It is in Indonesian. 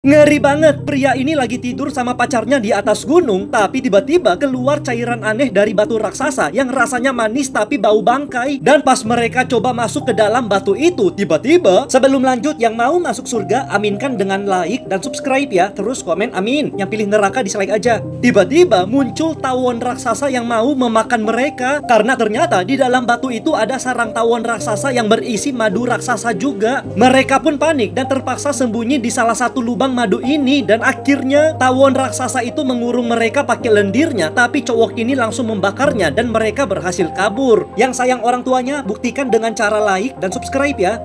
Ngeri banget, pria ini lagi tidur sama pacarnya di atas gunung, tapi tiba-tiba keluar cairan aneh dari batu raksasa yang rasanya manis tapi bau bangkai. Dan pas mereka coba masuk ke dalam batu itu, tiba-tiba sebelum lanjut yang mau masuk surga, aminkan dengan like dan subscribe ya. Terus komen amin, yang pilih neraka dislike aja. Tiba-tiba muncul tawon raksasa yang mau memakan mereka, karena ternyata di dalam batu itu ada sarang tawon raksasa yang berisi madu raksasa juga. Mereka pun panik dan terpaksa sembunyi di salah satu lubang tukang madu ini dan akhirnya tawon raksasa itu mengurung mereka pakai lendirnya tapi cowok ini langsung membakarnya dan mereka berhasil kabur. Yang sayang orang tuanya buktikan dengan cara like dan subscribe ya.